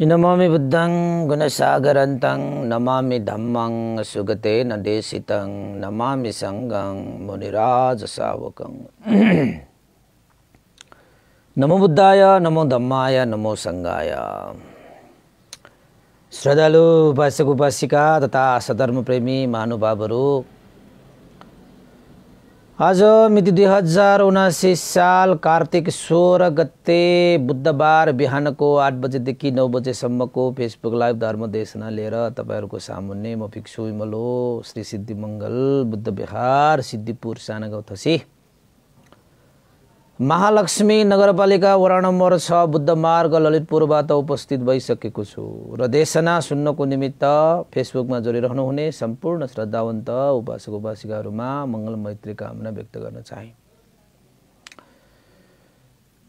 नमामि बुद्धं गुणसागरन्तं नमामि धम्मं सुगतेन देशितं नमामि सङ्गं मुनिराजसावकं नमो बुद्धाय नमो धम्माय नमो सङ्गाय श्रद्धालु उपासक उपासिका तथा सधर्मप्रेमी महानुभावहरू आज मिति दुई हजार उनासी साल कार्तिक सोह्र गते बुधबार बिहानको आठ बजेदेखि नौ बजेसम्मको फेसबुक लाइभ धर्मदेशना लिएर तपाईँहरूको सामुन्ने म भिक्षु विमल श्री सिद्धिमङ्गल बुद्ध बिहार सिद्धिपुर साना गौथसी महालक्ष्मी नगरपालिका वडा नम्बर छ बुद्ध मार्ग ललितपुरबाट उपस्थित भइसकेको छु र देशना सुन्नको निमित्त फेसबुकमा जोडिरहनुहुने सम्पूर्ण श्रद्धावन्त उपासक उपासिकाहरूमा मङ्गल मैत्री कामना व्यक्त गर्न चाहे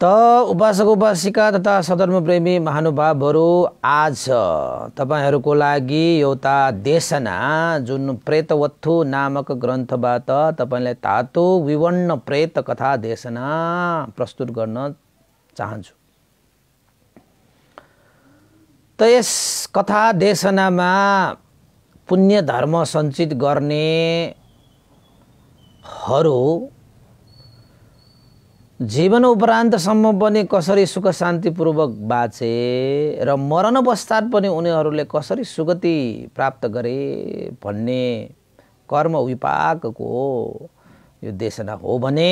त उपासक उपासिका तथा सदर्मप्रेमी महानुभावहरू आज तपाईँहरूको लागि एउटा देशना जुन प्रेतवत्थु नामक ग्रन्थबाट तपाईँलाई तातो विवर्ण प्रेत कथा देशना प्रस्तुत गर्न चाहन्छु त यस कथा देशनामा पुण्य धर्म सञ्चित गर्नेहरू जीवन उपरान्तसम्म पनि कसरी सुख शान्तिपूर्वक बाँचे र मरण पश्चात पनि उनीहरूले कसरी सुगति प्राप्त गरे भन्ने कर्म विपाकको यो देशना हो भने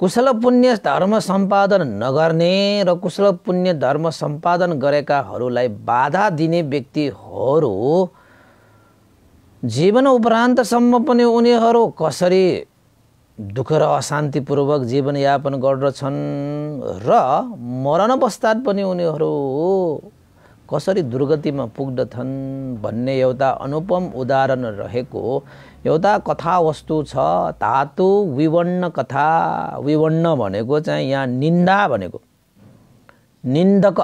कुशल पुण्य धर्म सम्पादन नगर्ने र कुशल पुण्य धर्म सम्पादन गरेकाहरूलाई बाधा दिने व्यक्तिहरू जीवन उपरान्तसम्म पनि उनीहरू कसरी दुःख र अशान्तिपूर्वक जीवनयापन गर्दछन् र मरण पनि उनीहरू कसरी दुर्गतिमा पुग्दछन् भन्ने एउटा अनुपम उदाहरण रहेको एउटा कथावस्तु छ धातु विवर्ण कथा विवर्ण भनेको चाहिँ यहाँ निन्दा भनेको निन्दक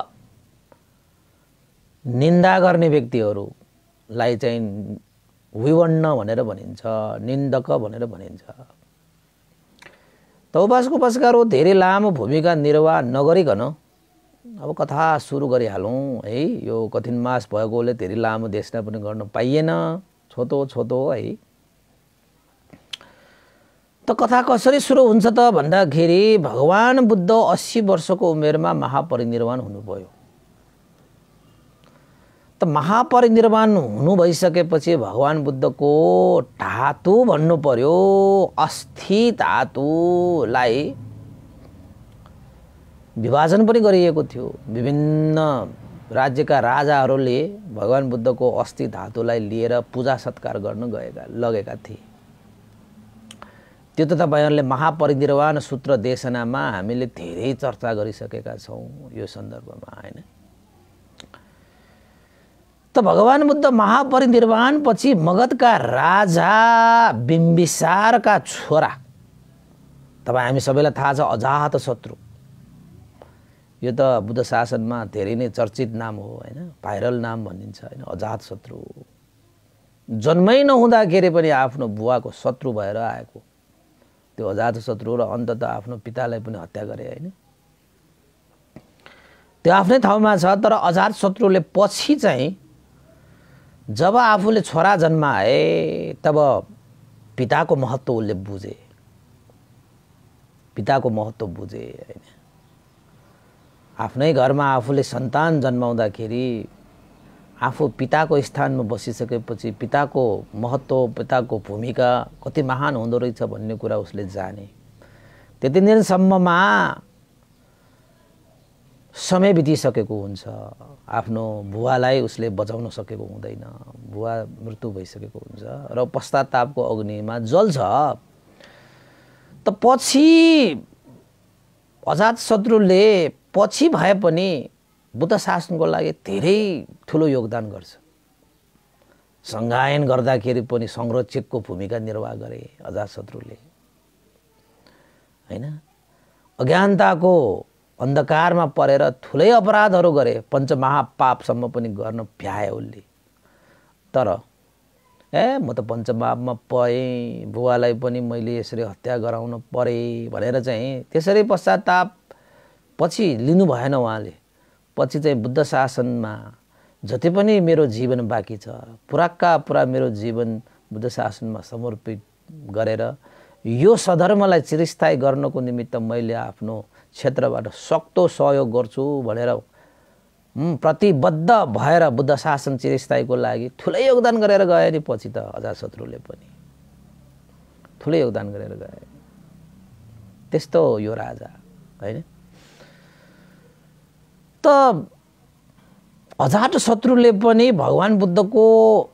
निन्दा गर्ने व्यक्तिहरूलाई चाहिँ विवर्ण भनेर भनिन्छ निन्दक भनेर भनिन्छ तौबासको हो धेरै लामो भूमिका निर्वाह नगरिकन अब कथा सुरु गरिहालौँ है यो कठिन मास भएकोले धेरै लामो देशना पनि गर्न पाइएन छोतो छोतो है त कथा कसरी सुरु हुन्छ त भन्दाखेरि भगवान् बुद्ध अस्सी वर्षको उमेरमा महापरिनिर्वाण हुनुभयो महापरिनिर्वाण हुनु भइसकेपछि भगवान् बुद्धको धातु भन्नु पर्यो अस्थि धातुलाई विभाजन पनि गरिएको थियो विभिन्न राज्यका राजाहरूले भगवान बुद्धको अस्थि धातुलाई लिएर पूजा सत्कार गर्न गएका लगेका थिए त्यो त तपाईँहरूले महापरिनिर्वाण सूत्र देशनामा हामीले धेरै चर्चा गरिसकेका छौँ यो सन्दर्भमा होइन त भगवान् बुद्ध महापरिनिर्वाणपछि मगधका राजा बिम्बिसारका छोरा तपाईँ हामी सबैलाई थाहा छ अजात शत्रु यो त बुद्ध शासनमा धेरै नै चर्चित नाम हो होइन भाइरल नाम भनिन्छ होइन अजात शत्रु जन्मै नहुँदाखेरि पनि आफ्नो बुवाको शत्रु भएर आएको त्यो अजात शत्रु र अन्त त आफ्नो पितालाई पनि हत्या गरे होइन त्यो आफ्नै ठाउँमा छ तर अजात शत्रुले पछि चाहिँ जब आफूले छोरा जन्माए तब पिताको महत्त्व उसले बुझे पिताको महत्त्व बुझे होइन आफ्नै घरमा आफूले सन्तान जन्माउँदाखेरि आफू पिताको स्थानमा बसिसकेपछि पिताको महत्त्व पिताको भूमिका कति महान हुँदो रहेछ भन्ने कुरा उसले जाने त्यति दिनसम्ममा समय बितिसकेको हुन्छ आफ्नो भुवालाई उसले बचाउन सकेको हुँदैन भुवा मृत्यु भइसकेको हुन्छ र पश्चातापको अग्निमा जल्छ त पछि अजात शत्रुले पछि भए पनि बुद्ध शासनको लागि धेरै ठुलो योगदान गर्छ सङ्घायन गर्दाखेरि पनि संरक्षकको भूमिका निर्वाह गरे अजात शत्रुले होइन अज्ञानताको अन्धकारमा परेर ठुलै अपराधहरू गरे पञ्चमहापापसम्म पनि गर्न भ्याए उसले तर ए म त पञ्चमापमा पएँ बुवालाई पनि मैले यसरी हत्या गराउनु परेँ भनेर चाहिँ त्यसरी पश्चाताप पछि लिनु भएन उहाँले पछि चाहिँ बुद्ध शासनमा जति पनि मेरो जीवन बाँकी छ पुराका पुरा मेरो जीवन बुद्ध शासनमा समर्पित गरेर यो सधर्मलाई चिरस्थायी गर्नको निमित्त मैले आफ्नो क्षेत्रबाट सक्तो सहयोग गर्छु भनेर प्रतिबद्ध भएर बुद्ध शासन चिरस्थायीको लागि ठुलै योगदान गरेर गए नि पछि त शत्रुले पनि ठुलै योगदान गरेर गए त्यस्तो यो राजा होइन त अजात शत्रुले पनि भगवान् बुद्धको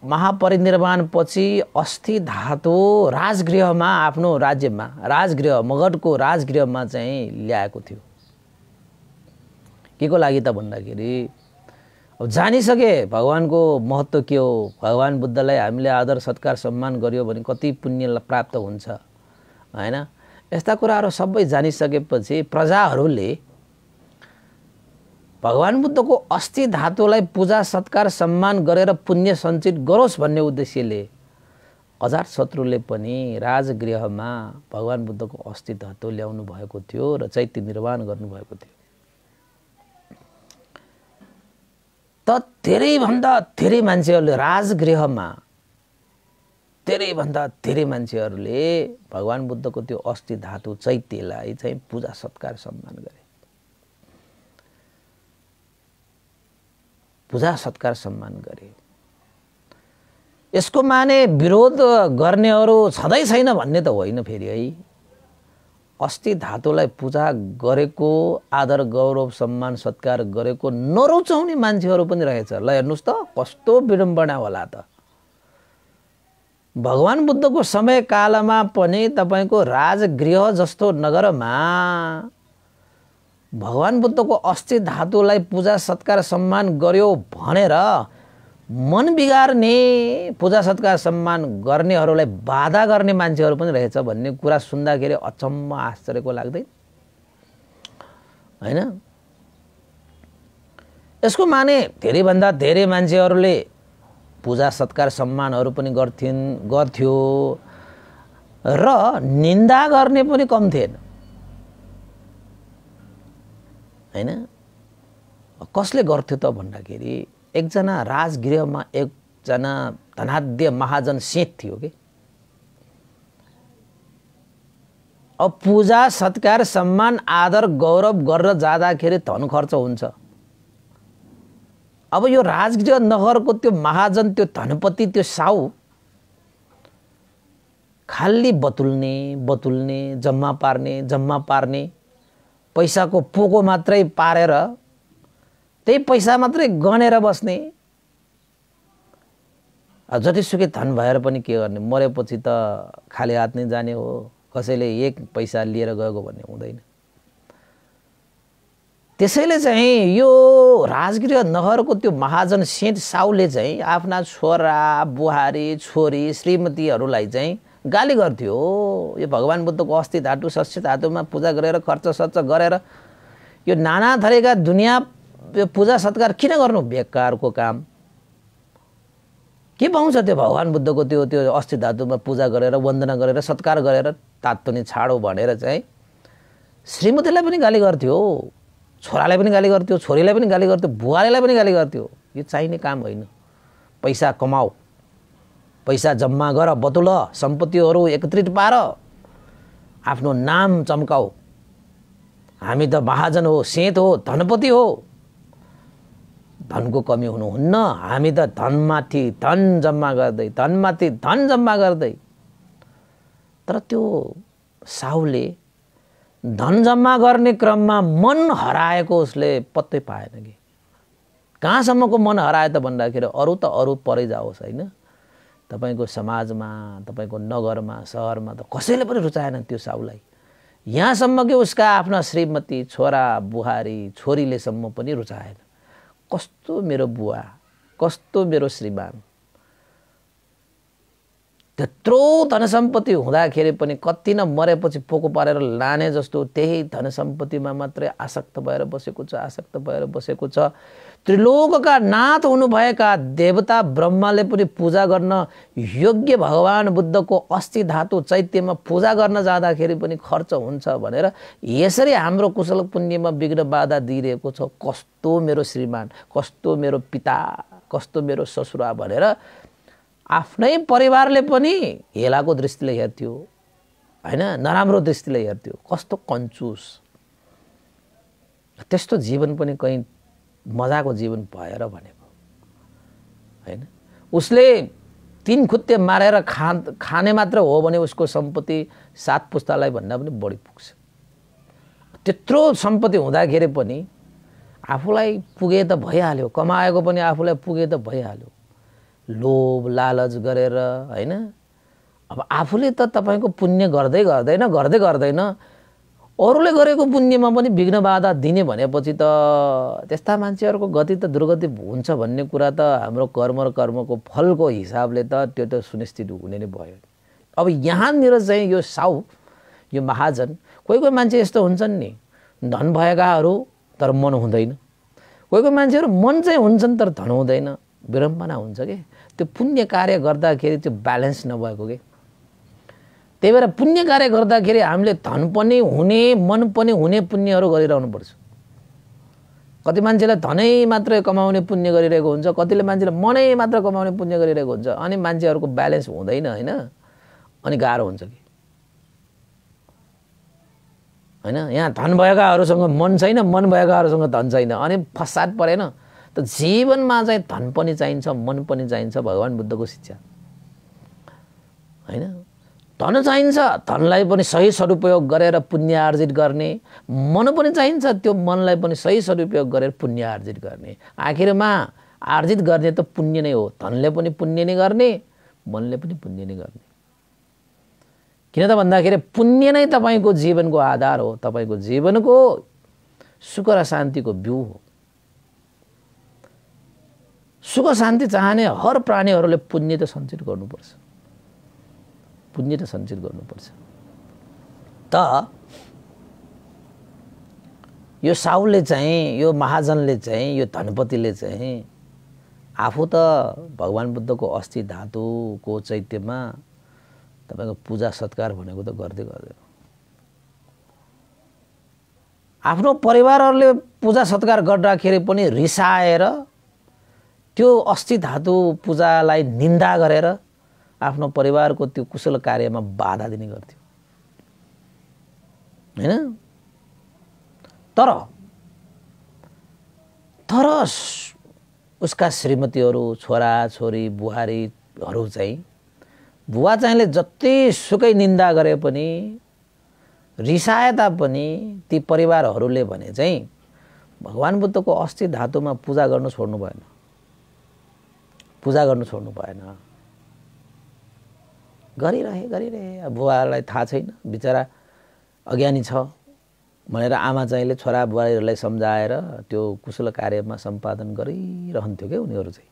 महापरिनिर्वाणपछि अस्थि धातु राजगृहमा आफ्नो राज्यमा राजगृह मगधको राजगृहमा चाहिँ ल्याएको थियो के को लागि त भन्दाखेरि अब जानिसके भगवान्को महत्त्व के हो भगवान् बुद्धलाई हामीले आदर सत्कार सम्मान गर्यो भने कति पुण्य प्राप्त हुन्छ होइन यस्ता कुराहरू सबै जानिसकेपछि प्रजाहरूले भगवान् बुद्धको अस्थि धातुलाई पूजा सत्कार सम्मान गरेर पुण्य सञ्चित गरोस् भन्ने उद्देश्यले हजार शत्रुले पनि राजगृहमा भगवान् बुद्धको अस्थि धातु ल्याउनु भएको थियो र चैत्य निर्माण गर्नुभएको थियो त धेरैभन्दा धेरै मान्छेहरूले राजगृहमा धेरैभन्दा धेरै मान्छेहरूले भगवान् बुद्धको त्यो अस्थि धातु चैत्यलाई चाहिँ पूजा सत्कार सम्मान गरे पूजा सत्कार सम्मान गरे यसको माने विरोध गर्नेहरू छँदै छैन भन्ने त होइन फेरि है अस्ति धातुलाई पूजा गरेको आदर गौरव सम्मान सत्कार गरेको नरुचाउने मान्छेहरू पनि रहेछ ल हेर्नुहोस् त कस्तो विडम्बना होला त भगवान् बुद्धको समयकालमा पनि तपाईँको राजगृह जस्तो नगरमा भगवान् बुद्धको अस्थि धातुलाई पूजा सत्कार सम्मान गर्यो भनेर मन बिगार्ने पूजा सत्कार सम्मान गर्नेहरूलाई बाधा गर्ने मान्छेहरू पनि रहेछ भन्ने कुरा सुन्दाखेरि अचम्म आश्चर्यको लाग्दैन होइन यसको माने धेरैभन्दा धेरै मान्छेहरूले पूजा सत्कार सम्मानहरू पनि गर्थिन् गर्थ्यो र निन्दा गर्ने पनि कम थिएन होइन कसले गर्थ्यो त भन्दाखेरि एकजना राजगृहमा एकजना धनाध्य महाजन सेत थियो कि अब पूजा सत्कार सम्मान आदर गौरव गरेर जाँदाखेरि धन खर्च हुन्छ अब यो राजगृह नगरको त्यो महाजन त्यो धनपति त्यो साउ खाली बतुल्ने बतुल्ने जम्मा पार्ने जम्मा पार्ने पैसाको पोको मात्रै पारेर त्यही पैसा मात्रै गनेर बस्ने जतिसुकै धन भएर पनि के गर्ने मरेपछि त खाली हात नै जाने हो कसैले एक पैसा लिएर गएको भन्ने हुँदैन त्यसैले चाहिँ यो राजगृह नगरको त्यो महाजन सेठ साउले चाहिँ आफ्ना छोरा बुहारी छोरी श्रीमतीहरूलाई चाहिँ गाली गर्थ्यो यो भगवान् बुद्धको अस्थि धातु सस्य धातुमा पूजा गरेर खर्च सर्च गरेर यो नाना थरीका दुनियाँ यो पूजा सत्कार किन गर्नु बेकारको काम के पाउँछ त्यो भगवान् बुद्धको त्यो त्यो अस्थि धातुमा पूजा गरेर वन्दना गरेर सत्कार गरेर नि छाडो भनेर चाहिँ श्रीमतीलाई पनि गाली गर्थ्यो छोरालाई पनि गाली गर्थ्यो छोरीलाई पनि गाली गर्थ्यो बुहारीलाई पनि गाली गर्थ्यो यो चाहिने काम होइन पैसा कमाऊ पैसा जम्मा गर बतुल सम्पत्तिहरू एकत्रित पार आफ्नो नाम चम्काऊ हामी त महाजन हो सेत हो धनपति हो धनको कमी हुनुहुन्न हामी त धनमाथि धन जम्मा गर्दै धनमाथि धन जम्मा गर्दै तर त्यो साहुले धन जम्मा गर्ने क्रममा मन हराएको उसले पत्तै पाएन कि कहाँसम्मको मन हरायो त भन्दाखेरि अरू त अरू परै जाओस् होइन तपाईँको समाजमा तपाईँको नगरमा सहरमा त कसैले पनि रुचाएन त्यो साउलाई यहाँसम्म कि उसका आफ्ना श्रीमती छोरा बुहारी छोरीलेसम्म पनि रुचाएन कस्तो मेरो बुवा कस्तो मेरो श्रीमान त्यत्रो धन सम्पत्ति हुँदाखेरि पनि कति न मरेपछि पोको पारेर लाने जस्तो त्यही धन सम्पत्तिमा मात्रै आसक्त भएर बसेको छ आसक्त भएर बसेको छ त्रिलोकका नाथ हुनुभएका देवता ब्रह्माले पनि पूजा गर्न योग्य भगवान् बुद्धको अस्थि धातु चैत्यमा पूजा गर्न जाँदाखेरि पनि खर्च हुन्छ भनेर यसरी हाम्रो कुशल पुण्यमा विघ्न बाधा दिइरहेको छ कस्तो मेरो श्रीमान कस्तो मेरो पिता कस्तो मेरो ससुरा भनेर आफ्नै परिवारले पनि हेलाको दृष्टिले हेर्थ्यो होइन नराम्रो दृष्टिले हेर्थ्यो कस्तो कन्चुस त्यस्तो जीवन पनि कहीँ मजाको जीवन भएर भनेको होइन उसले तिन खुत्ते मारेर खान खाने मात्र हो भने उसको सम्पत्ति सात पुस्तालाई भन्दा पनि बढी पुग्छ त्यत्रो सम्पत्ति हुँदाखेरि पनि आफूलाई पुगे त भइहाल्यो कमाएको पनि आफूलाई पुगे त भइहाल्यो लोभ लालच गरेर होइन अब आफूले त तपाईँको पुण्य गर्दै गर्दैन गर्दै गर्दैन अरूले गरेको पुण्यमा पनि विघ्न बाधा दिने भनेपछि त त्यस्ता मान्छेहरूको गति त दुर्गति हुन्छ भन्ने कुरा त हाम्रो कर्म र कर्मको फलको हिसाबले त त्यो त सुनिश्चित हुने नै भयो अब यहाँनिर चाहिँ यो साउ यो महाजन कोही कोही मान्छे यस्तो हुन्छन् नि धन भएकाहरू तर मन हुँदैन कोही कोही मान्छेहरू मन चाहिँ हुन्छन् तर धन हुँदैन विडम्बना हुन्छ कि त्यो पुण्य कार्य गर्दाखेरि त्यो ब्यालेन्स नभएको कि त्यही भएर पुण्य कार्य गर्दाखेरि हामीले धन पनि हुने मन पनि हुने पुण्यहरू गरिरहनुपर्छ कति मान्छेले धनै मात्र कमाउने पुण्य गरिरहेको हुन्छ कतिले मान्छेले मनै मात्र कमाउने पुण्य गरिरहेको हुन्छ अनि मान्छेहरूको ब्यालेन्स हुँदैन होइन अनि गाह्रो हुन्छ कि होइन यहाँ धन भएकाहरूसँग मन छैन मन भएकाहरूसँग धन छैन अनि फसाद परेन त जीवनमा चाहिँ धन पनि चाहिन्छ मन पनि चाहिन्छ भगवान् बुद्धको शिक्षा होइन धन चाहिन्छ धनलाई पनि सही सदुपयोग गरेर पुण्य आर्जित गर्ने मन पनि चाहिन्छ त्यो मनलाई पनि सही सदुपयोग गरेर पुण्य आर्जित गर्ने आखिरमा आर्जित गर्ने त पुण्य नै हो धनले पनि पुण्य नै गर्ने मनले पनि पुण्य नै गर्ने किन त भन्दाखेरि पुण्य नै तपाईँको जीवनको आधार हो तपाईँको जीवनको सुख र शान्तिको बिउ हो सुख शान्ति चाहने हर प्राणीहरूले पुण्य त सञ्चित गर्नुपर्छ पुण्य र सञ्चित गर्नुपर्छ त यो साहुले चाहिँ यो महाजनले चाहिँ यो धनपतिले चाहिँ आफू त भगवान् बुद्धको अस्थि धातुको चैत्यमा तपाईँको पूजा सत्कार भनेको त गर्दै गर्दैन आफ्नो परिवारहरूले पूजा सत्कार गर्दाखेरि पनि रिसाएर त्यो अस्थि धातु पूजालाई निन्दा गरेर आफ्नो परिवारको त्यो कुशल कार्यमा बाधा दिने गर्थ्यो होइन तर तर उसका श्रीमतीहरू छोरा छोरी बुहारीहरू चाहिँ बुवा चाहिँले जतिसुकै निन्दा गरे पनि रिसाए तापनि ती परिवारहरूले भने चाहिँ भगवान् बुद्धको अस्थि धातुमा पूजा गर्नु छोड्नु भएन पूजा गर्नु छोड्नु भएन गरिरहे गरिरहे अब बुवालाई थाहा छैन बिचरा अज्ञानी छ भनेर आमा चाहिँले छोरा बुहारीहरूलाई सम्झाएर त्यो कुशल कार्यमा सम्पादन गरिरहन्थ्यो क्या उनीहरू चाहिँ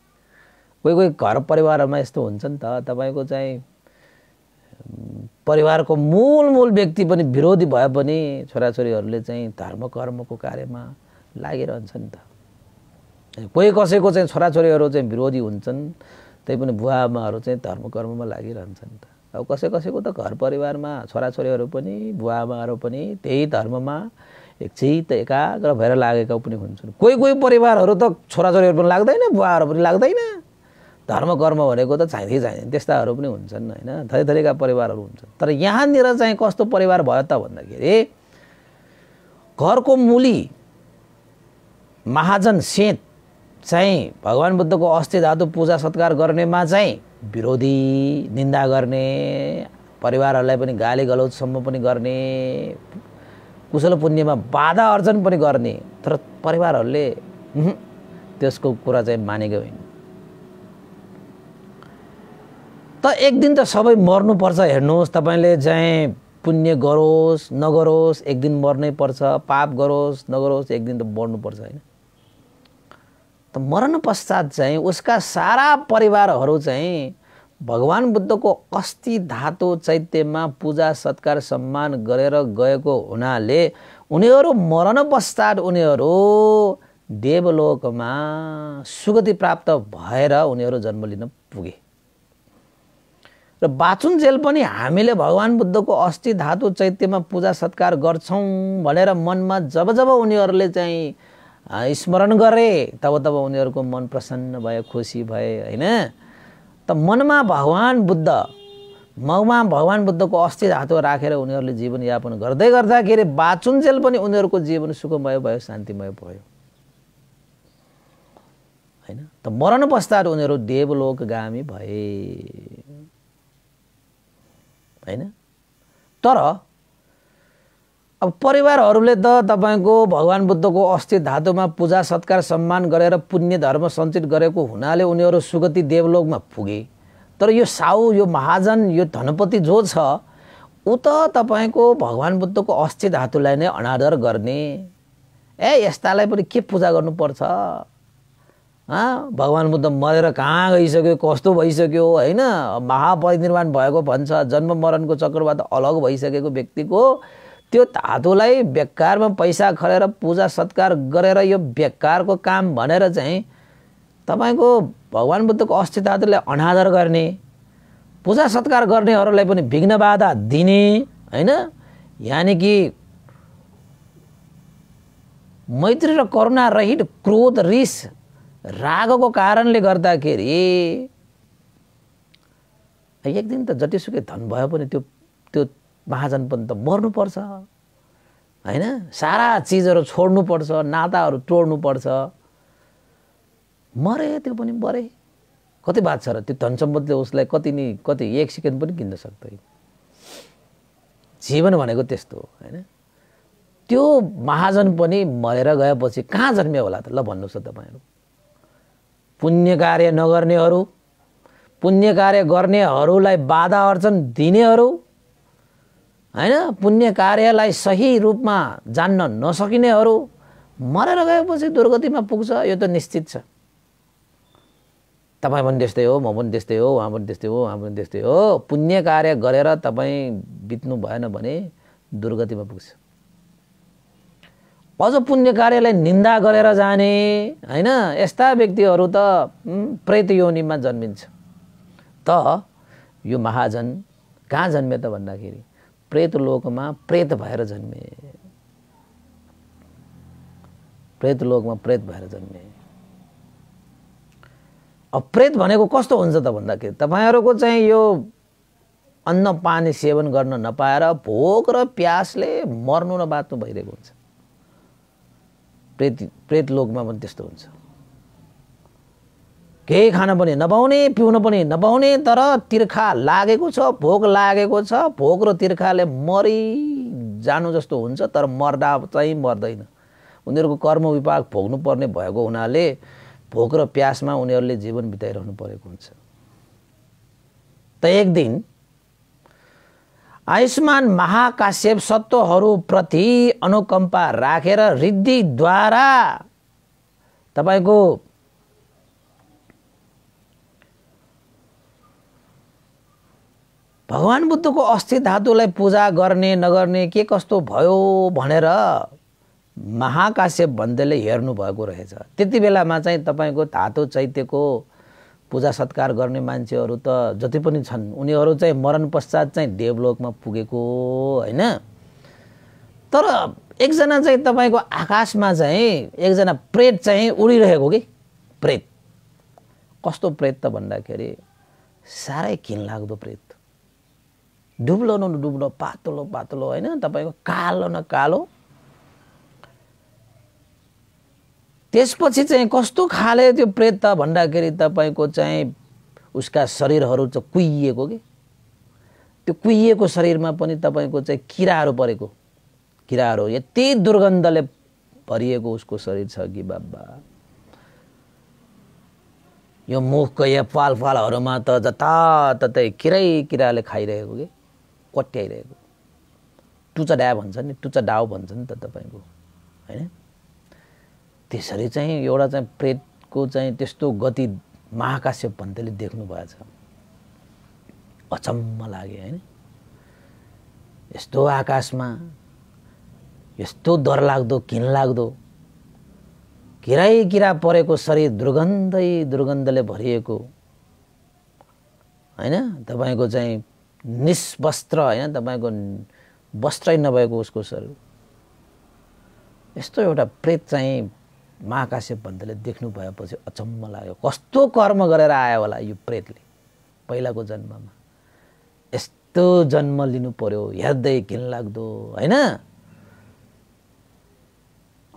कोही कोही घर परिवारमा यस्तो हुन्छ नि त तपाईँको चाहिँ परिवारको मूल मूल व्यक्ति पनि विरोधी भए पनि छोराछोरीहरूले चाहिँ धर्म कर्मको कार्यमा लागिरहन्छ नि त कोही कसैको चाहिँ छोराछोरीहरू चाहिँ विरोधी हुन्छन् पनि बुवा आमाहरू चाहिँ धर्म कर्ममा लागिरहन्छन् त अब कसै कसैको त घर परिवारमा छोराछोरीहरू पनि बुवा आमाहरू पनि त्यही धर्ममा एकचित एकाग्र भएर लागेका पनि हुन्छन् कोही कोही परिवारहरू त छोराछोरीहरू पनि लाग्दैन बुवाहरू पनि लाग्दैन धर्म कर्म भनेको त चाहिँदै चाहिँदैन त्यस्ताहरू पनि हुन्छन् होइन थरी थरीका परिवारहरू हुन्छन् तर यहाँनिर चाहिँ कस्तो परिवार भयो त भन्दाखेरि घरको मुली महाजन सेत चाहिँ भगवान् बुद्धको अस्थि धातु पूजा सत्कार गर्नेमा चाहिँ विरोधी निन्दा गर्ने परिवारहरूलाई पनि गाली गलौजसम्म पनि गर्ने कुशल पुण्यमा बाधा अर्जन पनि गर्ने तर परिवारहरूले त्यसको कुरा चाहिँ मानेकै होइन त एक दिन त सबै मर्नुपर्छ हेर्नुहोस् तपाईँले चाहिँ पुण्य गरोस् नगरोस् एक दिन मर्नै पर्छ पाप गरोस् नगरोस् एक दिन त मर्नुपर्छ होइन त मरण पश्चात चाहिँ उसका सारा परिवारहरू चाहिँ भगवान् बुद्धको अस्थि धातु चैत्यमा पूजा सत्कार सम्मान गरेर गएको हुनाले उनीहरू मरण पश्चात उनीहरू देवलोकमा सुगति प्राप्त भएर उनीहरू जन्म लिन पुगे र बाचुन जेल पनि हामीले भगवान् बुद्धको अस्थि धातु चैत्यमा पूजा सत्कार गर्छौँ भनेर मनमा जब जब उनीहरूले चाहिँ स्मरण गरे तब तब उनीहरूको मन प्रसन्न भयो खुसी भए होइन त मनमा भगवान् बुद्ध ममा भगवान् बुद्धको अस्थि हातो राखेर उनीहरूले जीवनयापन गर्दै गर्दाखेरि बाचुन्जेल पनि उनीहरूको जीवन सुखमय भयो शान्तिमय भयो होइन त मरण पश्चात उनीहरू देवलोकगामी भए होइन तर अब परिवारहरूले त तपाईँको भगवान् बुद्धको अस्थि धातुमा पूजा सत्कार सम्मान गरेर पुण्य धर्म सञ्चित गरेको हुनाले उनीहरू सुगति देवलोकमा पुगे तर यो साहु यो महाजन यो धनपति जो छ ऊ त तपाईँको भगवान् बुद्धको अस्थि धातुलाई नै अनादर गर्ने ए यस्तालाई पनि के पूजा गर्नुपर्छ भगवान् बुद्ध मरेर कहाँ गइसक्यो कस्तो भइसक्यो होइन महापरिनिर्माण भएको भन्छ जन्म मरणको चक्रबाट अलग भइसकेको व्यक्तिको त्यो धातुलाई बेकारमा पैसा खरेर पूजा सत्कार गरेर यो बेकारको काम भनेर चाहिँ तपाईँको भगवान् बुद्धको धातुलाई अनादर गर्ने पूजा सत्कार गर्नेहरूलाई पनि विघ्न बाधा दिने होइन यानि कि मैत्री र करुणा रहित क्रोध रिस रागको कारणले गर्दाखेरि एक दिन त जतिसुकै धन भयो पनि त्यो त्यो महाजन पनि त मर्नुपर्छ होइन सारा चिजहरू छोड्नुपर्छ नाताहरू तोड्नुपर्छ मरे त्यो पनि मरे कति बात छ र त्यो धन सम्पत्तिले उसलाई कति नि कति एक सेकेन्ड पनि किन्न सक्दैन जीवन भनेको त्यस्तो होइन त्यो महाजन पनि मरेर गएपछि कहाँ जन्मियो होला त ल भन्नुहोस् त तपाईँहरू पुण्य कार्य नगर्नेहरू पुण्य कार्य गर्नेहरूलाई बाधा अर्चन दिनेहरू होइन पुण्य कार्यलाई सही रूपमा जान्न नसकिनेहरू मरेर गएपछि दुर्गतिमा पुग्छ यो त निश्चित छ तपाईँ पनि त्यस्तै हो म पनि त्यस्तै हो उहाँ पनि त्यस्तै हो उहाँ पनि त्यस्तै हो पुण्य कार्य गरेर तपाईँ बित्नु भएन भने दुर्गतिमा पुग्छ अझ पुण्य कार्यलाई निन्दा गरेर जाने होइन यस्ता व्यक्तिहरू त प्रेत योनिमा जन्मिन्छ त यो महाजन कहाँ जन्मे त भन्दाखेरि प्रेत लोकमा प्रेत भएर जन्मे प्रेत लोकमा प्रेत भएर जन्मे अब प्रेत भनेको कस्तो हुन्छ त भन्दाखेरि तपाईँहरूको चाहिँ यो अन्न पानी सेवन गर्न नपाएर भोक र प्यासले मर्नु न बाँच्नु भइरहेको हुन्छ प्रेत प्रेत लोकमा पनि त्यस्तो हुन्छ केही खान पनि नपाउने पिउन पनि नपाउने तर तिर्खा लागेको छ भोक लागेको छ भोक र तिर्खाले मरि जानु जस्तो हुन्छ तर मर्दा चाहिँ मर्दैन उनीहरूको कर्म विभाग भोग्नुपर्ने भएको हुनाले भोक र प्यासमा उनीहरूले जीवन बिताइरहनु परेको हुन्छ त एक दिन आयुष्मान महाकाश्यप सत्वहरूप्रति अनुकम्पा राखेर रा, रिद्धिद्वारा तपाईँको भगवान् बुद्धको अस्थि धातुलाई पूजा गर्ने नगर्ने के कस्तो भयो भनेर महाकाश्यप भन्दैले हेर्नुभएको रहेछ त्यति बेलामा चाहिँ तपाईँको धातु चैत्यको पूजा सत्कार गर्ने मान्छेहरू त जति पनि छन् उनीहरू चाहिँ मरण पश्चात चाहिँ देवलोकमा पुगेको होइन तर एकजना चाहिँ तपाईँको आकाशमा चाहिँ एकजना प्रेत चाहिँ उडिरहेको कि प्रेत कस्तो प्रेत त भन्दाखेरि साह्रै घिनलाग्दो प्रेत डुब्लो न डुब्लो पातलो पातलो होइन तपाईँको कालो न कालो त्यसपछि चाहिँ कस्तो खाले त्यो प्रेत त भन्दाखेरि तपाईँको चाहिँ उसका शरीरहरू चाहिँ कुहिएको कि त्यो कुहिएको शरीरमा पनि तपाईँको चाहिँ किराहरू परेको किराहरू यति दुर्गन्धले भरिएको उसको शरीर छ कि बाबा यो मुखको यो पालफालहरूमा त जताततै किरै किराले खाइरहेको कि कट्याइरहेको डा भन्छ नि डाउ भन्छ नि त तपाईँको होइन त्यसरी चाहिँ एउटा चाहिँ प्रेतको चाहिँ त्यस्तो गति महाकाश्य पन्तले देख्नु छ अचम्म लाग्यो होइन यस्तो आकाशमा यस्तो डरलाग्दो घिनलाग्दो किरै किरा परेको शरीर दुर्गन्धै दुर्गन्धले भरिएको होइन तपाईँको चाहिँ निस्वस्त्र होइन तपाईँको वस्त्रै नभएको उसको शरीर यस्तो एउटा प्रेत चाहिँ महाकाश्यप भन्दाले देख्नु भएपछि अचम्म लाग्यो कस्तो कर्म गरेर आयो होला यो प्रेतले पहिलाको जन्ममा यस्तो जन्म लिनु पर्यो हेर्दै घिनलाग्दो होइन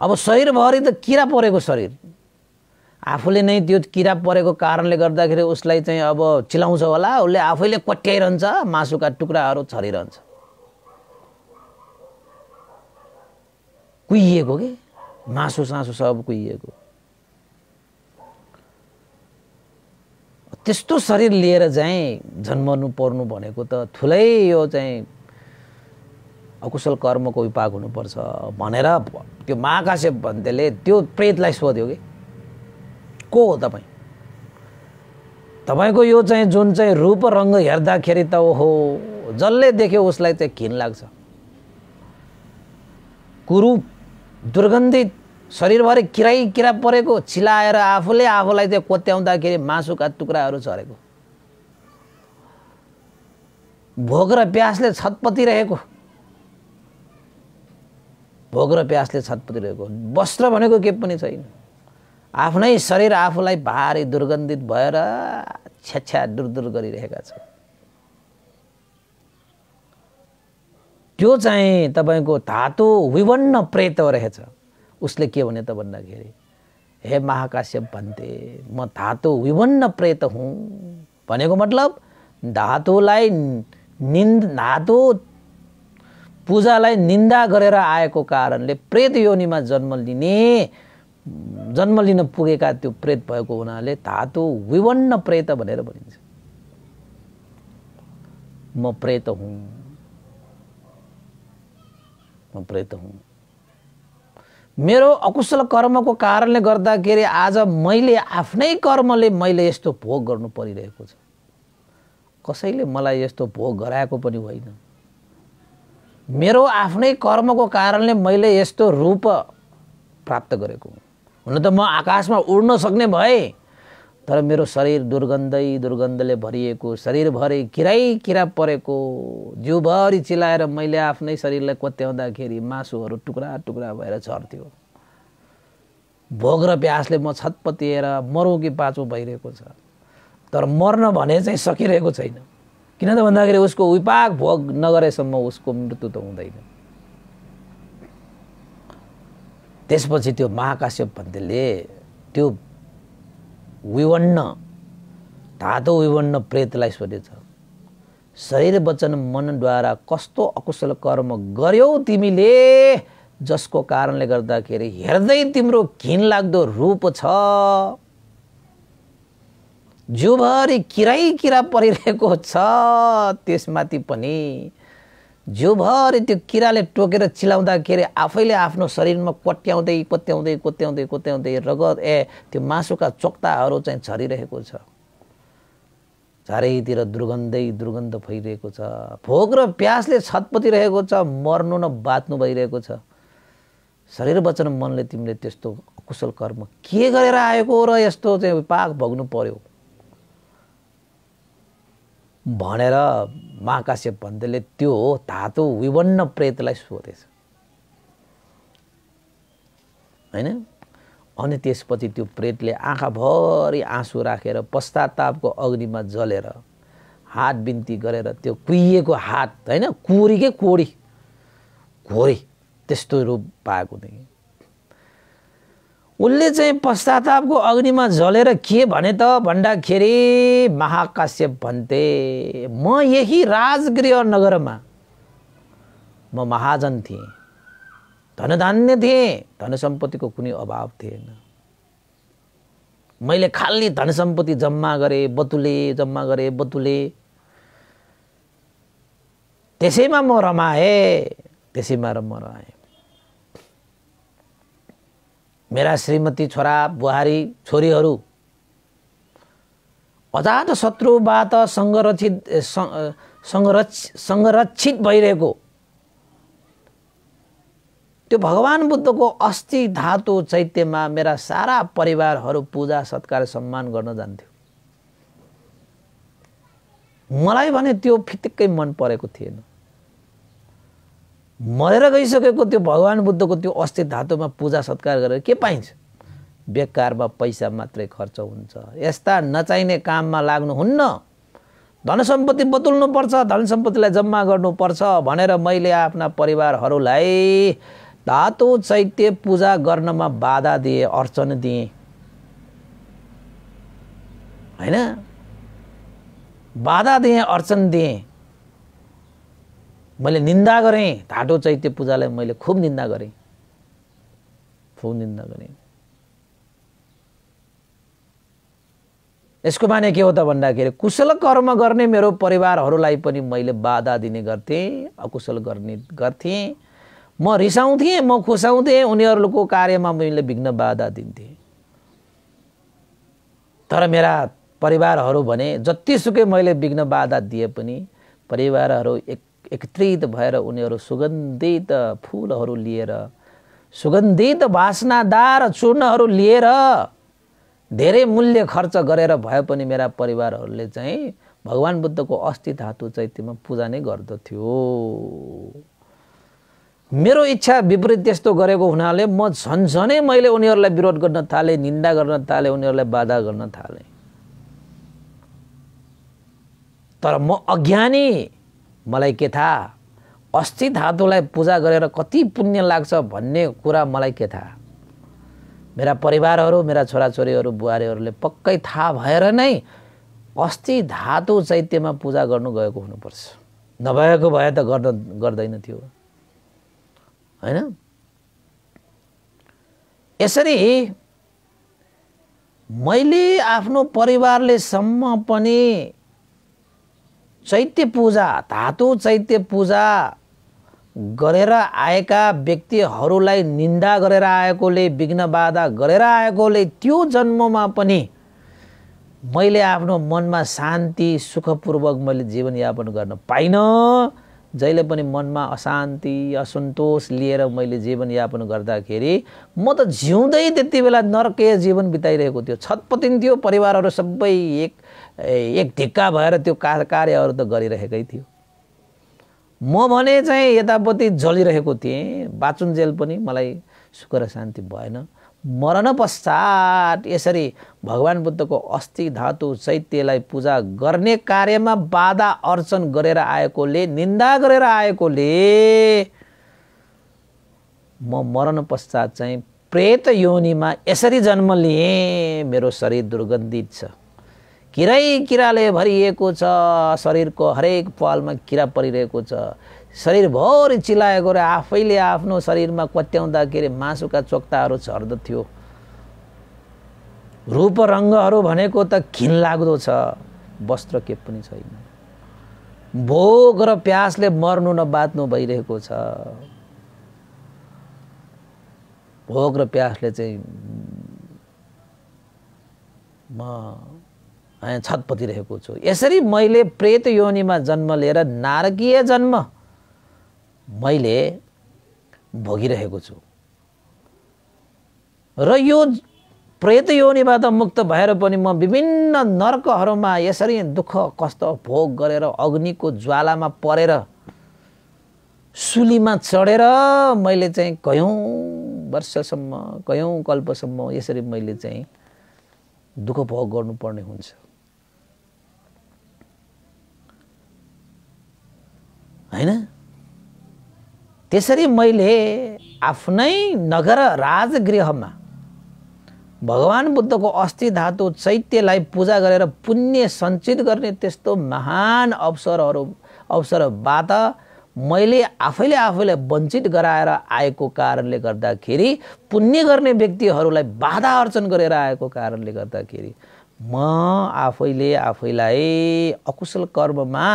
अब शरीरभरि त किरा परेको शरीर आफूले नै त्यो किरा परेको कारणले गर्दाखेरि उसलाई चाहिँ अब चिलाउँछ होला उसले आफैले कट्याइरहन्छ मासुका टुक्राहरू छरिरहन्छ कुहिएको कि मासु सासु सब कुहिएको त्यस्तो शरीर लिएर चाहिँ जन्मनु पर्नु भनेको त ठुलै यो चाहिँ अकुशल कर्मको विपाक हुनुपर्छ भनेर त्यो महाकाश्य भन्तेले त्यो प्रेतलाई सोध्यो कि को हो तपाईँ तपाईँको यो चाहिँ जुन चाहिँ रूप रङ्ग हेर्दाखेरि त ओहो जसले देख्यो उसलाई चाहिँ घिन लाग्छ कुरूप दुर्गन्धित शरीरभरि किराइ किरा परेको छिलाएर आफूले आफूलाई चाहिँ कोत्याउँदाखेरि मासुका टुक्राहरू झरेको भोग र प्यासले छतपति रहेको भोग र प्यासले छतपति रहेको वस्त्र भनेको के पनि छैन आफ्नै शरीर आफूलाई भारी दुर्गन्धित भएर छ्याछ्या दुर्दुर गरिरहेका छन् त्यो चाहिँ तपाईँको धातु विभन्न प्रेत रहेछ उसले के भने त भन्दाखेरि हे महाकाश्यप भन्थे म धातु विभन्न प्रेत हुँ भनेको मतलब धातुलाई निन्द धातु पूजालाई निन्दा गरेर आएको कारणले प्रेत योनिमा जन्म लिने जन्म लिन पुगेका त्यो प्रेत भएको हुनाले धातु विवन्न प्रेत भनेर भनिन्छ म प्रेत हुँ म प्रेत हुँ मेरो अकुशल कर्मको कारणले गर्दाखेरि आज मैले आफ्नै कर्मले मैले यस्तो भोग गर्नु परिरहेको छ कसैले मलाई यस्तो भोग गराएको पनि होइन मेरो आफ्नै कर्मको कारणले मैले यस्तो रूप प्राप्त गरेको हुँ हुन त म आकाशमा उड्न सक्ने भए तर मेरो शरीर दुर्गन्धै दुर्गन्धले भरिएको शरीरभरि किराइ किरा परेको जिउभरि चिलाएर मैले आफ्नै शरीरलाई कोत्याउँदाखेरि मासुहरू टुक्रा टुक्रा भएर झर्थ्यो भोग र प्यासले म छतपतिएर मरौँ कि पाचो भइरहेको छ तर मर्न भने चाहिँ सकिरहेको छैन किन त भन्दाखेरि उसको विपाक भोग नगरेसम्म उसको मृत्यु त हुँदैन त्यसपछि त्यो महाकाश्यप भन्तेले त्यो विवन्न धातो विवन्न प्रेतलाई सोधेछ शरीर वचन मनद्वारा कस्तो अकुशल कर्म गर्यौ तिमीले जसको कारणले गर्दाखेरि हेर्दै तिम्रो घिनलाग्दो रूप छ जुभरी किराइ किरा परिरहेको छ त्यसमाथि पनि जिउभरि त्यो किराले टोकेर चिलाउँदाखेरि आफैले आफ्नो शरीरमा कोट्याउँदै कोत्याउँदै कोत्याउँदै कोत्याउँदै रगत ए त्यो मासुका चोक्ताहरू चाहिँ छरिरहेको छ चारैतिर दुर्गन्धै दुर्गन्ध फैरिएको छ भोक र प्यासले छतपति रहेको छ मर्नु न बाँच्नु भइरहेको छ शरीर वचन मनले तिमीले त्यस्तो कुशल कर्म के गरेर आएको र यस्तो चाहिँ पाक भोग्नु पर्यो भनेर महाकाश्यप पन्तले त्यो हो विभन्न विवन्न प्रेतलाई सोधेछ होइन अनि त्यसपछि त्यो प्रेतले आँखाभरि आँसु राखेर पश्चातापको अग्निमा जलेर हात बिन्ती गरेर त्यो कुहिएको हात होइन कोरीकै कोरी घोरी त्यस्तो रूप पाएको थिएँ उसले चाहिँ पश्चातापको अग्निमा जलेर के भने त भन्दाखेरि महाकाश्यप भन्थे म यही राजगृह नगरमा म महाजन थिएँ धनधान्य थिएँ धन सम्पत्तिको कुनै अभाव थिएन मैले खाली धन सम्पत्ति जम्मा गरेँ बतुले जम्मा गरेँ बतुले त्यसैमा म रमाएँ त्यसैमा र म रमाएँ मेरा श्रीमती छोरा बुहारी छोरीहरू अजात शत्रुबाट सङ्गरक्षित सङ्गरक्ष सङ्गरक्षित भइरहेको त्यो भगवान् बुद्धको अस्थि धातु चैत्यमा मेरा सारा परिवारहरू पूजा सत्कार सम्मान गर्न जान्थ्यो मलाई भने त्यो फिटिक्कै मन परेको थिएन मरेर गइसकेको त्यो भगवान् बुद्धको त्यो अस्थि धातुमा पूजा सत्कार गरेर के पाइन्छ बेकारमा पैसा मात्रै खर्च हुन्छ यस्ता नचाहिने काममा लाग्नुहुन्न धन सम्पत्ति बतुल्नुपर्छ धन सम्पत्तिलाई जम्मा गर्नुपर्छ भनेर मैले आफ्ना परिवारहरूलाई धातु चैत्य पूजा गर्नमा बाधा दिएँ अर्चन दिएँ होइन बाधा दिएँ अर्चन दिएँ मैले निन्दा गरेँ धाटो चैत्य पूजालाई मैले खुब निन्दा गरेँ खुब निन्दा गरेँ यसको माने के हो त भन्दाखेरि कुशल कर्म गर्ने मेरो परिवारहरूलाई पनि मैले बाधा दिने गर्थेँ अकुशल गर्ने गर्थेँ म रिसाउँथेँ म खुसाउँथेँ उनीहरूको कार्यमा मैले विघ्न बाधा दिन्थेँ तर मेरा परिवारहरू भने जतिसुकै मैले विघ्न बाधा दिए पनि परिवारहरू एक एकत्रित भएर उनीहरू सुगन्धित फुलहरू लिएर सुगन्धित वासनादार चूर्णहरू लिएर धेरै मूल्य खर्च गरेर भए पनि मेरा परिवारहरूले चाहिँ भगवान् बुद्धको अस्थि धातु चैत्यमा पूजा नै गर्दथ्यो मेरो इच्छा विपरीत त्यस्तो गरेको हुनाले म झन्झनै मैले उनीहरूलाई विरोध गर्न थालेँ निन्दा गर्न थालेँ उनीहरूलाई बाधा गर्न थालेँ तर म अज्ञानी मलाई के थाहा अस्थि धातुलाई पूजा गरेर कति पुण्य लाग्छ भन्ने कुरा मलाई के थाहा मेरा परिवारहरू मेरा छोराछोरीहरू बुहारीहरूले पक्कै थाहा भएर नै अस्थि धातु चैत्यमा पूजा गर्नु गएको हुनुपर्छ नभएको भए त गर्न गर्दैन थियो होइन यसरी मैले आफ्नो परिवारलेसम्म पनि चैत्य पूजा धातु चैत्य पूजा गरेर आएका व्यक्तिहरूलाई निन्दा गरेर आएकोले विघ्न बाधा गरेर आएकोले त्यो जन्ममा पनि मैले आफ्नो मनमा शान्ति सुखपूर्वक मैले जीवनयापन गर्न पाइनँ जहिले पनि मनमा अशान्ति असन्तोष लिएर मैले जीवनयापन गर्दाखेरि म त जिउँदै त्यति बेला नर्के जीवन बिताइरहेको थियो छतपतिन्थ्यो परिवारहरू सबै एक एक ढिक्का भएर त्यो का कार्यहरू त गरिरहेकै थियो म भने चाहिँ यतापट्टि जलिरहेको थिएँ बाचुन्जेल पनि मलाई सुख र शान्ति भएन मरण पश्चात यसरी भगवान् बुद्धको अस्थि धातु चैत्यलाई पूजा गर्ने कार्यमा बाधा अर्चन गरेर आएकोले निन्दा गरेर आएकोले म मरण पश्चात चाहिँ प्रेत योनिमा यसरी जन्म लिएँ मेरो शरीर दुर्गन्धित छ किरै किराले भरिएको छ शरीरको हरेक पालमा किरा परिरहेको छ शरीरभरि चिलाएको र आफैले आफ्नो शरीरमा कत्याउँदाखेरि मासुका चोक्ताहरू झर्दथ्यो रूप रङ्गहरू भनेको त घिनलाग्दो छ वस्त्र के पनि छैन भोग र प्यासले मर्नु न बाँच्नु भइरहेको छ भोग र प्यासले चाहिँ म छतपति रहेको छु यसरी मैले प्रेत योनिमा जन्म लिएर नारकीय जन्म मैले भोगिरहेको छु र यो प्रेत योनिबाट मुक्त भएर पनि म विभिन्न नर्कहरूमा यसरी दुःख कष्ट भोग गरेर अग्निको ज्वालामा परेर सुलीमा चढेर मैले चाहिँ कयौँ वर्षसम्म कयौँ कल्पसम्म यसरी मैले चाहिँ दुःख भोग गर्नुपर्ने हुन्छ होइन त्यसरी मैले आफ्नै नगर राजगृहमा भगवान् बुद्धको अस्थि धातु चैत्यलाई पूजा गरेर पुण्य सञ्चित गर्ने त्यस्तो महान अवसरहरू अवसरबाट मैले आफैले आफैलाई वञ्चित गराएर आएको कारणले गर्दाखेरि पुण्य गर्ने व्यक्तिहरूलाई बाधा अर्चन गरेर आएको कारणले गर्दाखेरि म आफैले आफैलाई अकुशल कर्ममा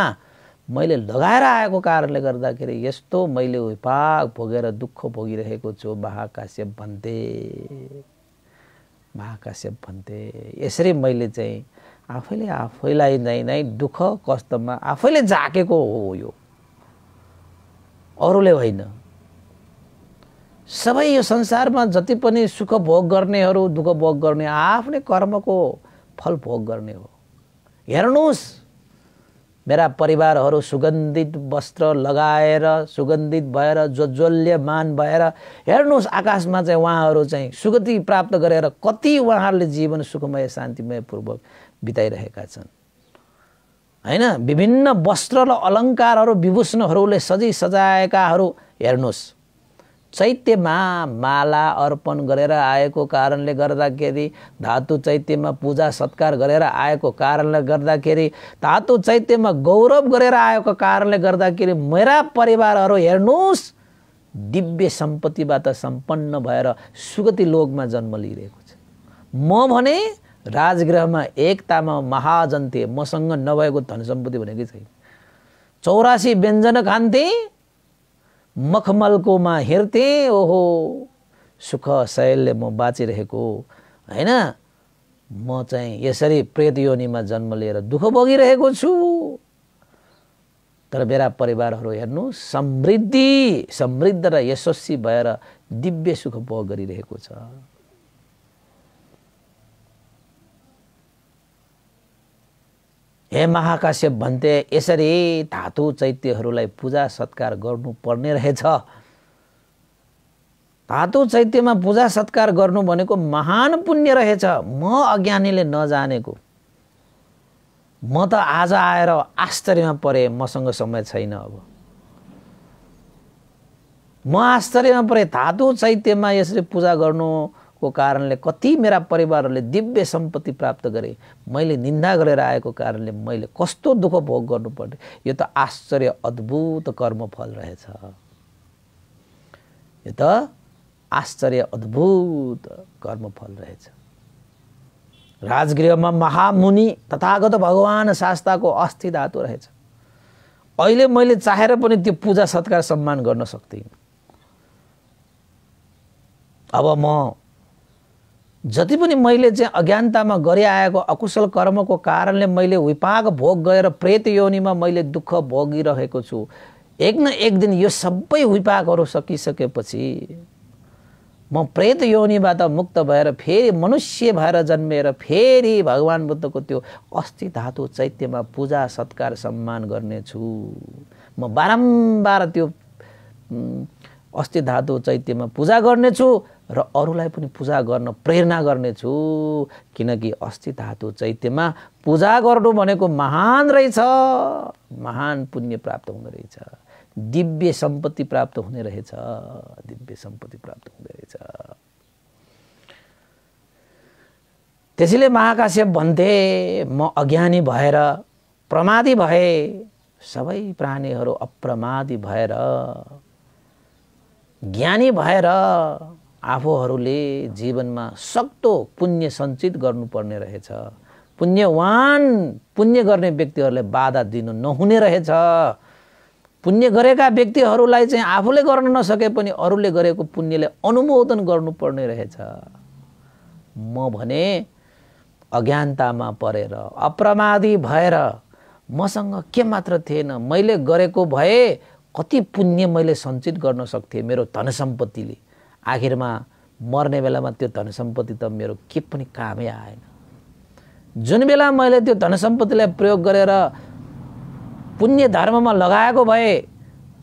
मैले लगाएर आएको कारणले गर्दाखेरि यस्तो मैले विपाक भोगेर दुःख भोगिरहेको छु महाकाश्यप भन्थे महाकाश्यप भन्थे यसरी मैले चाहिँ आफैले आफैलाई नै नै दुःख कष्टमा आफैले झाकेको हो यो अरूले होइन सबै यो संसारमा जति पनि सुख भोग गर्नेहरू दुःख भोग गर्ने आफ्नै कर्मको फल भोग गर्ने हो हेर्नुहोस् मेरा परिवारहरू सुगन्धित वस्त्र लगाएर सुगन्धित भएर ज्वज्वल्यमान भएर हेर्नुहोस् आकाशमा चाहिँ उहाँहरू चाहिँ सुगति प्राप्त गरेर कति उहाँहरूले जीवन सुखमय शान्तिमय पूर्वक बिताइरहेका छन् होइन विभिन्न वस्त्र र अलङ्कारहरू विभूषणहरूले सजी सजाएकाहरू हेर्नुहोस् चैत्यमा माला अर्पण गरेर आएको कारणले गर्दाखेरि धातु चैत्यमा पूजा सत्कार गरेर आएको कारणले गर्दाखेरि धातु चैत्यमा गौरव गरेर आएको कारणले गर्दाखेरि मेरा परिवारहरू हेर्नुहोस् दिव्य सम्पत्तिबाट सम्पन्न भएर सुगति लोकमा जन्म लिइरहेको छ म भने राजगृहमा एकतामा महाजन थिएँ मसँग नभएको धन सम्पत्ति भनेकै छैन चौरासी व्यञ्जन खान्थेँ मखमलकोमा हेर्थेँ ओहो सुख शैलले म बाँचिरहेको होइन म चाहिँ यसरी प्रेत योनिमा जन्म लिएर दुःख भोगिरहेको छु तर मेरा परिवारहरू हेर्नु समृद्धि समृद्ध र यशस्वी भएर दिव्य सुख भोग गरिरहेको छ हे महाकाश्यप भन्थे यसरी धातु चैत्यहरूलाई पूजा सत्कार गर्नुपर्ने रहेछ धातु चैत्यमा पूजा सत्कार गर्नु भनेको महान पुण्य रहेछ म अज्ञानीले नजानेको म त आज आएर आश्चर्यमा परेँ मसँग समय छैन अब म आश्चर्यमा परेँ धातु चैत्यमा यसरी पूजा गर्नु को कारणले कति मेरा परिवारहरूले दिव्य सम्पत्ति प्राप्त गरे मैले निन्दा गरेर आएको कारणले मैले कस्तो दुःख भोग गर्नुपर्ने यो त आश्चर्य अद्भुत कर्मफल रहेछ यो त आश्चर्य अद्भुत कर्मफल रहेछ राजगृहमा महामुनि तथागत भगवान् शास्ताको अस्थि धातु रहेछ अहिले मैले चाहेर पनि त्यो पूजा सत्कार सम्मान गर्न सक्दिनँ अब म जति पनि मैले चाहिँ अज्ञानतामा गरे आएको अकुशल कर्मको कारणले मैले विपाक भोग गएर प्रेत योनिमा मैले दुःख भोगिरहेको छु एक न एक दिन यो सबै विपाकहरू सकिसकेपछि म प्रेत योनिबाट मुक्त भएर फेरि मनुष्य भएर जन्मेर फेरि भगवान् बुद्धको त्यो अस्थि धातु चैत्यमा पूजा सत्कार सम्मान गर्नेछु म बारम्बार त्यो अस्थि धातु चैत्यमा पूजा गर्नेछु र अरूलाई पनि पूजा गर्न प्रेरणा गर्नेछु किनकि अस्ति धातु चैत्यमा पूजा गर्नु भनेको महान रहेछ महान पुण्य प्राप्त हुँदो रहेछ दिव्य सम्पत्ति प्राप्त हुने रहेछ दिव्य सम्पत्ति प्राप्त हुँदो रहेछ त्यसैले महाकाश्यप भन्थे म अज्ञानी भएर प्रमादी भए सबै प्राणीहरू अप्रमादी भएर ज्ञानी भएर आफूहरूले जीवनमा सक्दो पुण्य सञ्चित गर्नुपर्ने रहेछ पुण्यवान पुण्य गर्ने व्यक्तिहरूलाई बाधा दिनु नहुने रहेछ पुण्य गरेका व्यक्तिहरूलाई चाहिँ आफूले गर्न नसके पनि अरूले गरेको पुण्यले अनुमोदन गर्नुपर्ने रहेछ म भने अज्ञानतामा परेर अप्रमादी भएर मसँग के मात्र थिएन मैले गरेको भए कति पुण्य मैले सञ्चित गर्न सक्थेँ मेरो धन सम्पत्तिले आखिरमा मर्ने बेलामा त्यो धन सम्पत्ति त मेरो के पनि कामै आएन जुन बेला मैले त्यो धन सम्पत्तिलाई प्रयोग गरेर पुण्य धर्ममा लगाएको भए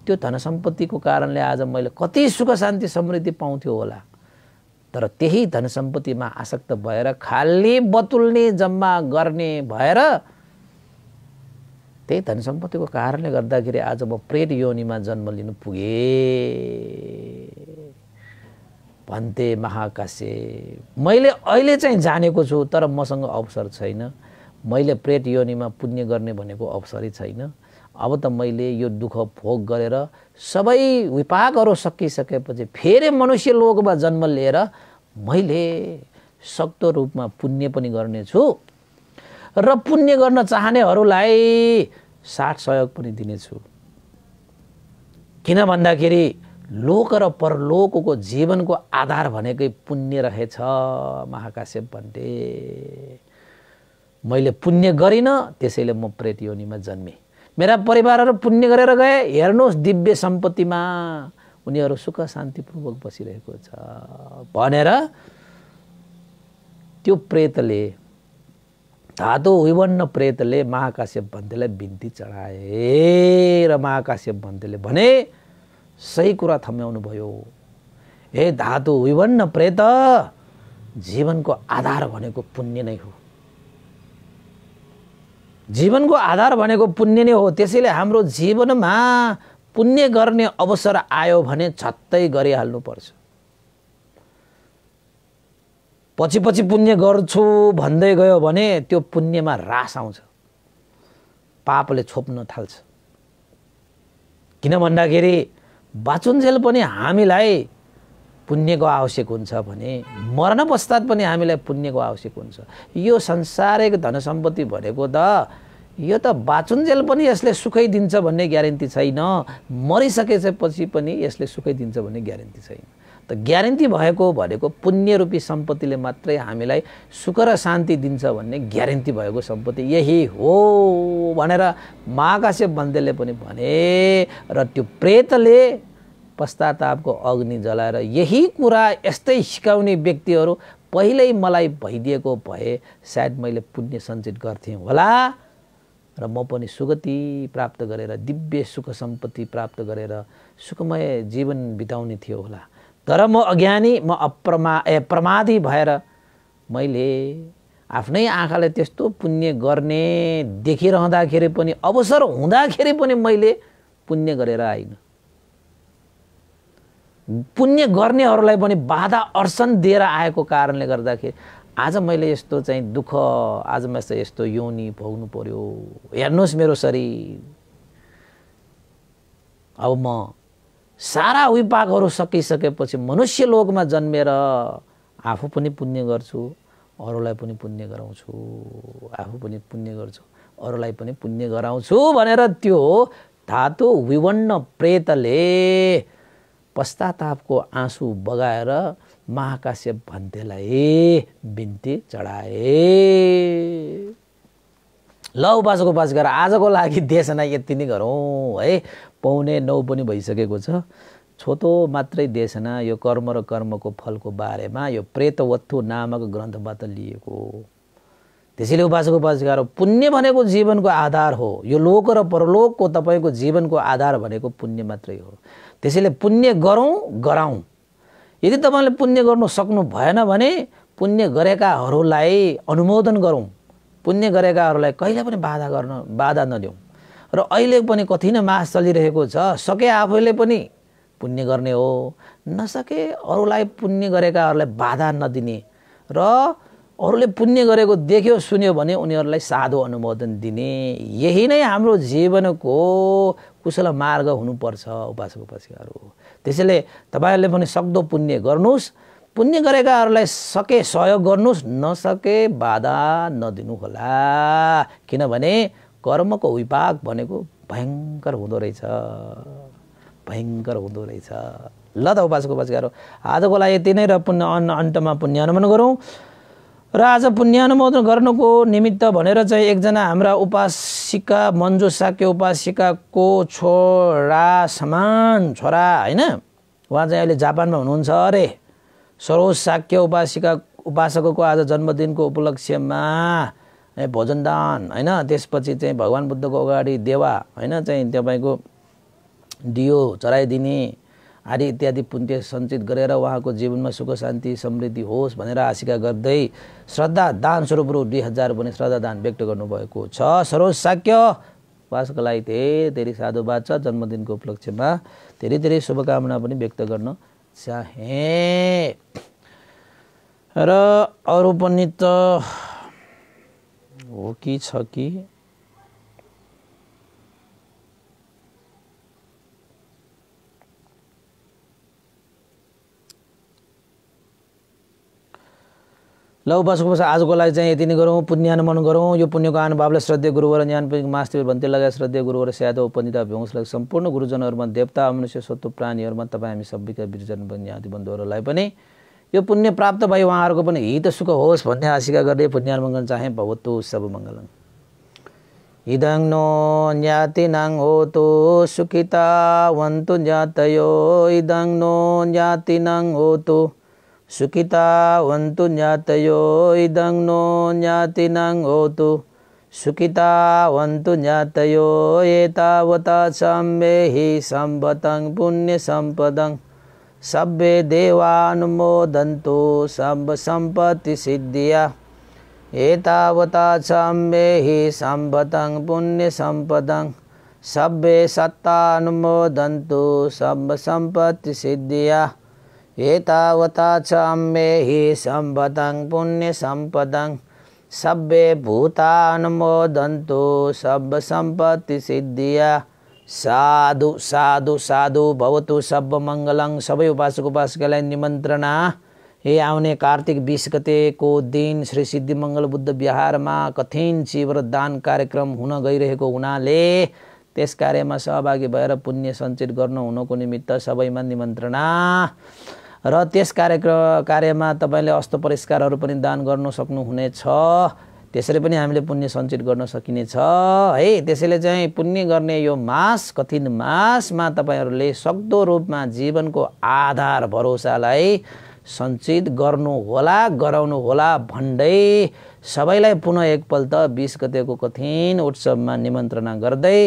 त्यो धन सम्पत्तिको कारणले आज मैले कति सुख शान्ति समृद्धि पाउँथ्यो होला तर त्यही धन सम्पत्तिमा आसक्त भएर खाली बतुल्ने जम्मा गर्ने भएर त्यही धन सम्पत्तिको कारणले गर्दाखेरि आज म प्रेत योनिमा जन्म लिनु पुगेँ भन्थे महाकाश्य मैले अहिले चाहिँ जानेको छु तर मसँग अवसर छैन मैले प्रेत योनिमा पुण्य गर्ने भनेको अवसरै छैन अब त मैले यो दुःख भोग गरेर सबै विपाकहरू सकिसकेपछि फेरि मनुष्य लोकमा जन्म लिएर मैले सक्दो रूपमा पुण्य पनि गर्नेछु र पुण्य गर्न चाहनेहरूलाई साथ सहयोग पनि दिनेछु किन भन्दाखेरि लोक र परलोकको जीवनको आधार भनेकै पुण्य रहेछ महाकाश्यप भन्थे मैले पुण्य गरिनँ त्यसैले म प्रेत योनिमा जन्मेँ मेरा परिवारहरू पुण्य गरेर गए हेर्नुहोस् दिव्य सम्पत्तिमा उनीहरू सुख शान्तिपूर्वक बसिरहेको छ भनेर त्यो प्रेतले धातो विवन्न प्रेतले महाकाश्यप भन्तेलाई बिन्ती चढाए र महाकाश्यप भन्तेले भने सही कुरा थम्याउनु भयो हे धातु विभन्न प्रेत जीवनको आधार भनेको पुण्य नै हो जीवनको आधार भनेको पुण्य नै हो त्यसैले हाम्रो जीवनमा पुण्य गर्ने अवसर आयो भने छत्तै गरिहाल्नु पर्छ पछि पछि पुण्य गर्छु भन्दै गयो भने त्यो पुण्यमा रास आउँछ पापले छोप्न थाल्छ किन भन्दाखेरि बाचुन्जेल पनि हामीलाई पुण्यको आवश्यक हुन्छ भने मरण पश्चात पनि हामीलाई पुण्यको आवश्यक हुन्छ यो संसारिक धन सम्पत्ति भनेको त यो त बाचुन्जेल पनि यसले सुखै दिन्छ भन्ने ग्यारेन्टी छैन मरिसकेपछि पनि यसले सुखै दिन्छ भन्ने ग्यारेन्टी छैन त ग्यारेन्टी भएको भनेको पुण्य रूपी सम्पत्तिले मात्रै हामीलाई सुख र शान्ति दिन्छ भन्ने ग्यारेन्टी भएको सम्पत्ति यही हो भनेर महाकाश्य बन्देले पनि भने र त्यो प्रेतले पश्चातापको अग्नि जलाएर यही कुरा यस्तै सिकाउने व्यक्तिहरू पहिल्यै मलाई भइदिएको भए सायद मैले पुण्य सञ्चित गर्थेँ होला र म पनि सुगति प्राप्त गरेर दिव्य सुख सम्पत्ति प्राप्त गरेर सुखमय जीवन बिताउने थियो होला तर म अज्ञानी म अप्रमा ए प्रमादी भएर मैले आफ्नै आँखाले त्यस्तो पुण्य गर्ने देखिरहँदाखेरि पनि अवसर हुँदाखेरि पनि मैले पुण्य गरेर आइनँ पुण्य गर्नेहरूलाई पनि बाधा अर्सन दिएर आएको कारणले गर्दाखेरि आज मैले यस्तो चाहिँ दुःख आज म यस्तो योनी भोग्नु पर्यो हेर्नुहोस् मेरो शरीर अब म सारा विपाकहरू सकिसकेपछि मनुष्य लोकमा जन्मेर आफू पनि पुण्य गर्छु अरूलाई पनि पुण्य गराउँछु आफू पनि पुण्य गर्छु अरूलाई पनि पुण्य गराउँछु भनेर त्यो धातु विवन्न प्रेतले पश्चातापको आँसु बगाएर महाकाश्य भन्तेलाई बिन्ती चढाए ल उपासको उपास गरेर आजको लागि देशना यति नै गरौँ है पाउने नौ पनि भइसकेको छ छोटो मात्रै देशना यो कर्म र कर्मको फलको बारेमा यो प्रेतवत्थु नामक ग्रन्थबाट लिएको हो त्यसैले उपासक उपासिका पुण्य भनेको जीवनको आधार हो यो लोक र परलोकको तपाईँको जीवनको आधार भनेको पुण्य मात्रै हो त्यसैले पुण्य गरौँ गराउँ यदि तपाईँले पुण्य गर्नु सक्नु भएन भने पुण्य गरेकाहरूलाई अनुमोदन गरौँ पुण्य गरेकाहरूलाई कहिले पनि बाधा गर्न बाधा नदिउँ र अहिले पनि नै मास चलिरहेको छ सके आफैले पनि पुण्य गर्ने हो नसके अरूलाई पुण्य गरेकाहरूलाई बाधा नदिने र अरूले पुण्य गरेको देख्यो सुन्यो भने उनीहरूलाई साधो अनुमोदन दिने यही नै हाम्रो जीवनको कुशल मार्ग हुनुपर्छ उपासक उपासिकाहरू त्यसैले तपाईँहरूले पनि सक्दो पुण्य गर्नुहोस् पुण्य गरेकाहरूलाई सके सहयोग गर्नुहोस् नसके बाधा नदिनु होला किनभने कर्मको विपाक भनेको भयङ्कर हुँदो रहेछ भयङ्कर हुँदो रहेछ ल त उपासको उपास आजको लागि यति नै र पुण्य अन्न अन्तमा पुण्य पुण्यानुमोदन गरौँ र आज अनुमोदन गर्नुको निमित्त भनेर चाहिँ एकजना हाम्रा उपासिका मन्जु साक्य उपासिकाको छोरा समान छोरा होइन उहाँ चाहिँ अहिले जापानमा हुनुहुन्छ अरे सरोज साक्य उपासिका उपासकको आज जन्मदिनको उपलक्ष्यमा भोजनदान होइन त्यसपछि चाहिँ भगवान् बुद्धको अगाडि देवा होइन चाहिँ तपाईँको दियो चराइदिने आदि इत्यादि पुण्य सञ्चित गरेर उहाँको जीवनमा सुख शान्ति समृद्धि होस् भनेर आशिका गर्दै श्रद्धा दान स्वरूप रु दुई हजार पनि दान व्यक्त गर्नुभएको छ सरोज साक्य उपासको लागि धेरै धेरै साधुवाद छ जन्मदिनको उपलक्ष्यमा धेरै धेरै शुभकामना पनि व्यक्त गर्न चाहे र अरू पनि त हो कि छ कि लौ बसको बस आजको लागि चाहिँ यति नै गरौँ पुण्यानुमान गरौँ यो पुण्यको आनुभावले श्रद्धे गुरुवर ज्ञान मास्तिर भन्थे लगाए श्रद्धे गुरुवर स्याद उपनिता भ्यंसलाई सम्पूर्ण गुरुजनहरूमा देवता मनुष्य सत्व प्राणीहरूमा तपाईँ हामी सबैका बिर्जन आदि बन्धुहरूलाई पनि यो पुण्य प्राप्त भयो उहाँहरुको पनि हित सुख होस् भन्ने आशिका गर्दै मंगल चाहे भवतु सब मंगलम इदं नो ज्ञातिनां होतु सुखिता वन्तु जातयो इदं नो ज्ञातिनां होतु सुखिता वन्तु जातयो इदं नो ज्ञातिनां होतु सुखिता वन्तु जातयो एतावता सम्मेहि संबतं पुण्य संपदं सभ्य सब संपत्ति सिद्धिया एतावता ही पुण्य हि सभ्य पुण्यसम्पदं सब संपत्ति सिद्धिया एतावता ही पुण्य हि सभ्य पुण्यसम्पदं सब संपत्ति सिद्धिया साधु साधु साधु भवतु सब मङ्गलङ सबै उपासक उपासकलाई निमन्त्रणा ए आउने कार्तिक बिस गतेको दिन श्री सिद्धिमङ्गल बुद्ध बिहारमा कठिन दान कार्यक्रम हुन गइरहेको हुनाले त्यस कार्यमा सहभागी भएर पुण्य सञ्चित गर्न हुनको निमित्त सबैमा निमन्त्रणा र त्यस कार्यक्रम कार्यमा तपाईँले अस्त परिष्कारहरू पनि दान गर्नु सक्नुहुनेछ त्यसरी पनि हामीले पुण्य सञ्चित गर्न सकिनेछ है त्यसैले चाहिँ पुण्य गर्ने यो मास कठिन मासमा तपाईँहरूले सक्दो रूपमा जीवनको आधार भरोसालाई सञ्चित गर्नुहोला होला भन्दै सबैलाई पुनः एकपल्ट बिस गतेको कठिन उत्सवमा निमन्त्रणा गर्दै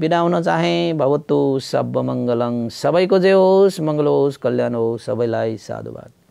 बिदा हुन चाहे भवतु सब मङ्गलङ सबैको जे होस् मङ्गल होस् कल्याण होस् सबैलाई साधुवाद